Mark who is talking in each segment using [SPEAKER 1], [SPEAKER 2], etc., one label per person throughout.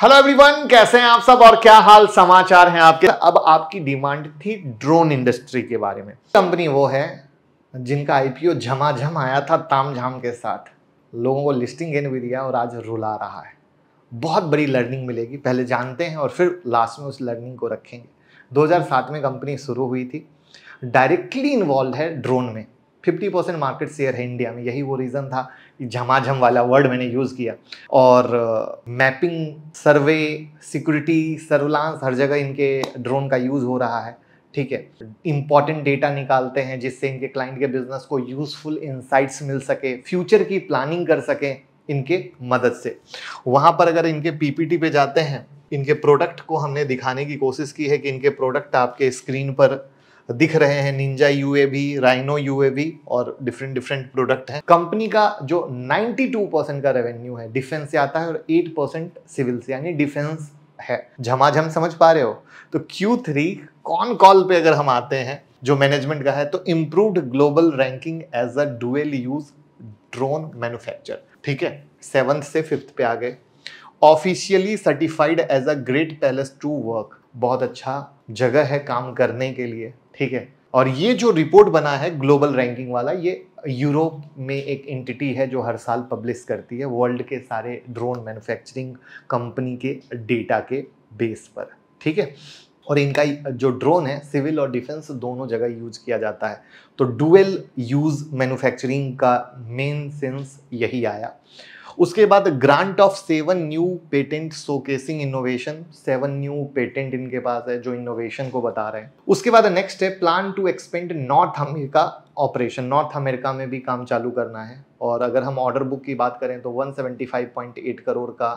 [SPEAKER 1] hello everyone कैसे हैं आप सब और क्या हाल समाचार हैं आपके अब आपकी डिमांड थी ड्रोन इंडस्ट्री के बारे में कंपनी वो है जिनका आईपीओ झमाझम आया था तामझाम के साथ लोगों को लिस्टिंग एन भी दिया और आज रुला रहा है बहुत बड़ी लर्निंग मिलेगी पहले जानते हैं और फिर लास्ट में उस लर्निंग को रखेंगे 2007 में कंपनी शुरू हुई थी डायरेक्टली इन्वॉल्व है ड्रोन में फिफ्टी परसेंट मार्केट शेयर है इंडिया में यही वो रीज़न था झमाझम वाला वर्ड मैंने यूज़ किया और मैपिंग सर्वे सिक्योरिटी सर्विलांस हर जगह इनके ड्रोन का यूज़ हो रहा है ठीक है इंपॉर्टेंट डेटा निकालते हैं जिससे इनके क्लाइंट के बिजनेस को यूज़फुल इंसाइट्स मिल सके फ्यूचर की प्लानिंग कर सकें इनके मदद से वहाँ पर अगर इनके पीपीटी पे जाते हैं इनके प्रोडक्ट को हमने दिखाने की कोशिश की है कि इनके प्रोडक्ट आपके स्क्रीन पर दिख रहे हैं निंजा यूए भी राइनो यूए भी और डिफरेंट डिफरेंट प्रोडक्ट हैं कंपनी का जो 92 परसेंट का रेवेन्यू है डिफेंस से आता है और 8 परसेंट सिविल से यानी डिफेंस है झमाझम समझ पा रहे हो तो Q3 कौन कॉल पे अगर हम आते हैं जो मैनेजमेंट का है तो improve global ranking as a dual use drone manufacture ठीक है सेवंथ से फिफ्थ पे आ गए officially certified as a great place to work बहुत अच्छा जगह है काम करने के लिए ठीक है और ये जो रिपोर्ट बना है ग्लोबल रैंकिंग वाला ये यूरोप में एक एंटिटी है जो हर साल पब्लिश करती है वर्ल्ड के सारे ड्रोन मैन्युफैक्चरिंग कंपनी के डेटा के बेस पर ठीक है और इनका जो ड्रोन है सिविल और डिफेंस दोनों जगह यूज किया जाता है तो डुअल यूज मैन्युफैक्चरिंग का मेन सेंस यही आया उसके बाद grant of seven new patent showcasing innovation seven new patent इनके पास है जो इनोवेशन को बता रहे हैं उसके बाद नेक्स्ट है plan to expand North America operation North America में भी काम चालू करना है और अगर हम ऑर्डर बुक की बात करें तो 175.8 करोड़ का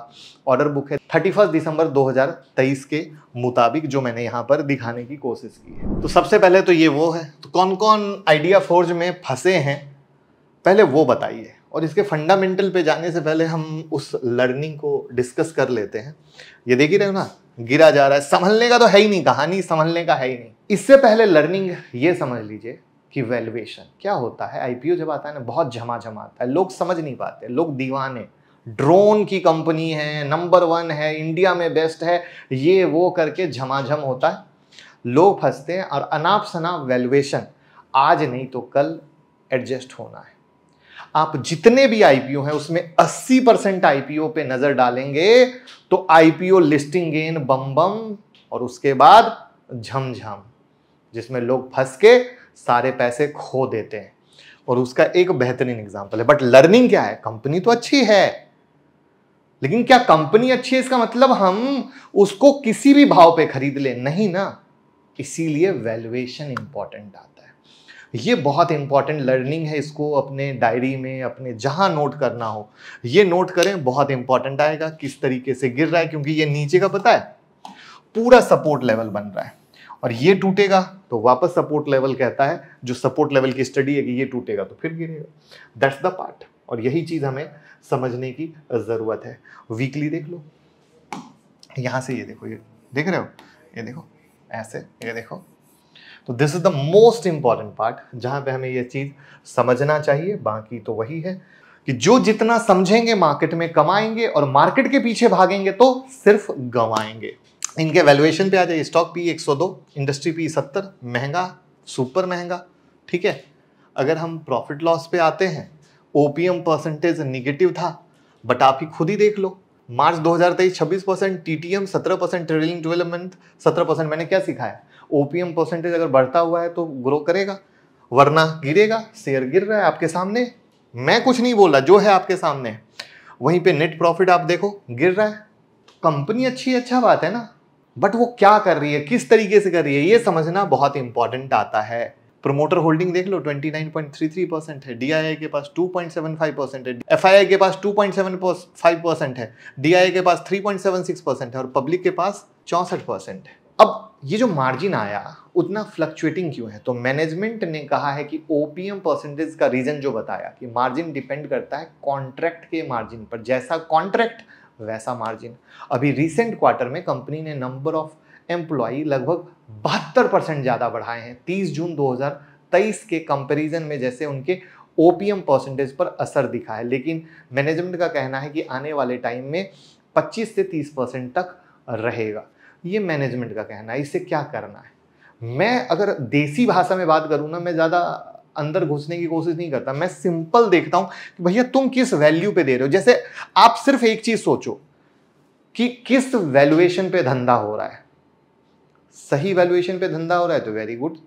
[SPEAKER 1] ऑर्डर बुक है 31 दिसंबर 2023 के मुताबिक जो मैंने यहाँ पर दिखाने की कोशिश की है तो सबसे पहले तो ये वो है तो कौन कौन आइडिया फोर्ज में फंसे हैं पहले वो बताइए और इसके फंडामेंटल पे जाने से पहले हम उस लर्निंग को डिस्कस कर लेते हैं ये देख ही रहे हो ना गिरा जा रहा है संभलने का तो है ही नहीं कहानी संभलने का है ही नहीं इससे पहले लर्निंग ये समझ लीजिए कि वैल्यूएशन क्या होता है आईपीओ जब आता है ना बहुत झमाझमा आता है लोग समझ नहीं पाते लोग दीवाने ड्रोन की कंपनी है नंबर वन है इंडिया में बेस्ट है ये वो करके झमाझम होता है लोग फंसते हैं और अनाप शनाप वैल्यूएशन आज नहीं तो कल एडजस्ट होना है आप जितने भी आईपीओ हैं उसमें 80 परसेंट आईपीओ पे नजर डालेंगे तो आईपीओ लिस्टिंग गेन बम बम और उसके बाद झमझम जिसमें लोग फंस के सारे पैसे खो देते हैं और उसका एक बेहतरीन एग्जाम्पल है बट लर्निंग क्या है कंपनी तो अच्छी है लेकिन क्या कंपनी अच्छी है इसका मतलब हम उसको किसी भी भाव पे खरीद ले नहीं ना इसीलिए वैल्यूएशन इंपॉर्टेंट आता ये बहुत इंपॉर्टेंट लर्निंग है इसको अपने डायरी में अपने जहां नोट करना हो ये नोट करें बहुत इंपॉर्टेंट आएगा किस तरीके से गिर रहा है क्योंकि ये नीचे का पता है पूरा सपोर्ट लेवल बन रहा है और ये टूटेगा तो वापस सपोर्ट लेवल कहता है जो सपोर्ट लेवल की स्टडी है कि ये टूटेगा तो फिर गिरेगा दैट्स द पार्ट और यही चीज़ हमें समझने की ज़रूरत है वीकली देख लो यहां से ये देखो ये देख रहे हो ये देखो ऐसे ये देखो तो this is the most important part जहां पे हमें यह चीज़ समझना चाहिए बाकी तो वही है कि जो जितना समझेंगे मार्केट में कमाएंगे और मार्केट के पीछे भागेंगे तो सिर्फ गंवाएंगे इनके वैल्यूएशन पे आ जाए स्टॉक पी 102 इंडस्ट्री पी 70 महंगा सुपर महंगा ठीक है अगर हम प्रॉफिट लॉस पे आते हैं ओपीएम परसेंटेज निगेटिव था बट आप ही खुद ही देख लो March 2023 26 percent T T M सत्रह परसेंट ट्रेडिंग डेवलपमेंट सत्रह परसेंट मैंने क्या सिखाया ओपीएम परसेंटेज अगर बढ़ता हुआ है तो ग्रो करेगा वरना गिरेगा शेयर गिर रहा है आपके सामने मैं कुछ नहीं बोला जो है आपके सामने वहीं पे नेट प्रॉफिट आप देखो गिर रहा है कंपनी अच्छी अच्छा बात है ना बट वो क्या कर रही है किस तरीके से कर रही है ये समझना बहुत इंपॉर्टेंट आता है प्रोमोटर होल्डिंग देख लो 29.33 परसेंट है डीआईआई के पास 2.75 परसेंट है एफआईआई के पास 2.75 परसेंट है डीआईआई के पास 3.76 परसेंट है और पब्लिक के पास चौंसठ परसेंट है ये जो मार्जिन आया उतना फ्लक्चुएटिंग क्यों है तो मैनेजमेंट ने कहा है कि ओपीएम परसेंटेज का रीजन जो बताया कि मार्जिन डिपेंड करता है कॉन्ट्रैक्ट के मार्जिन पर जैसा कॉन्ट्रैक्ट वैसा मार्जिन अभी रिसेंट क्वार्टर में कंपनी ने नंबर ऑफ एम्प्लॉय लगभग बहत्तर परसेंट ज़्यादा बढ़ाए हैं 30 जून 2023 के कंपेरिजन में जैसे उनके ओपीएम परसेंटेज पर असर दिखा है लेकिन मैनेजमेंट का कहना है कि आने वाले टाइम में 25 से 30 परसेंट तक रहेगा ये मैनेजमेंट का कहना है इससे क्या करना है मैं अगर देसी भाषा में बात करूँ ना मैं ज़्यादा अंदर घुसने की कोशिश नहीं करता मैं सिंपल देखता हूँ कि भैया तुम किस वैल्यू पे दे रहे हो जैसे आप सिर्फ एक चीज़ सोचो कि किस वैल्यूएशन पे धंधा हो रहा है सही वैल्यूएशन पे धंधा हो रहा है तो वेरी गुड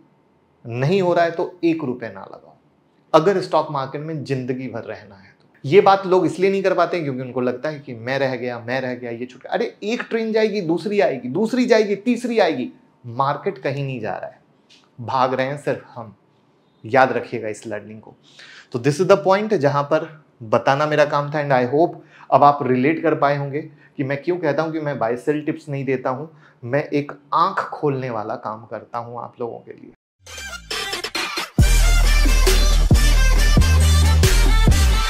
[SPEAKER 1] नहीं हो रहा है तो एक रुपये ना लगाओ अगर स्टॉक मार्केट में जिंदगी भर रहना है ये बात लोग इसलिए नहीं कर पाते हैं क्योंकि उनको लगता है कि मैं रह गया मैं रह गया ये छुट अरे एक ट्रेन जाएगी दूसरी आएगी दूसरी जाएगी तीसरी आएगी मार्केट कहीं नहीं जा रहा है भाग रहे हैं सिर्फ हम याद रखिएगा इस लर्निंग को तो दिस इज द पॉइंट जहां पर बताना मेरा काम था एंड आई होप अब आप रिलेट कर पाए होंगे कि मैं क्यों कहता हूं कि मैं बाय सेल टिप्स नहीं देता हूं मैं एक आंख खोलने वाला काम करता हूं आप लोगों के लिए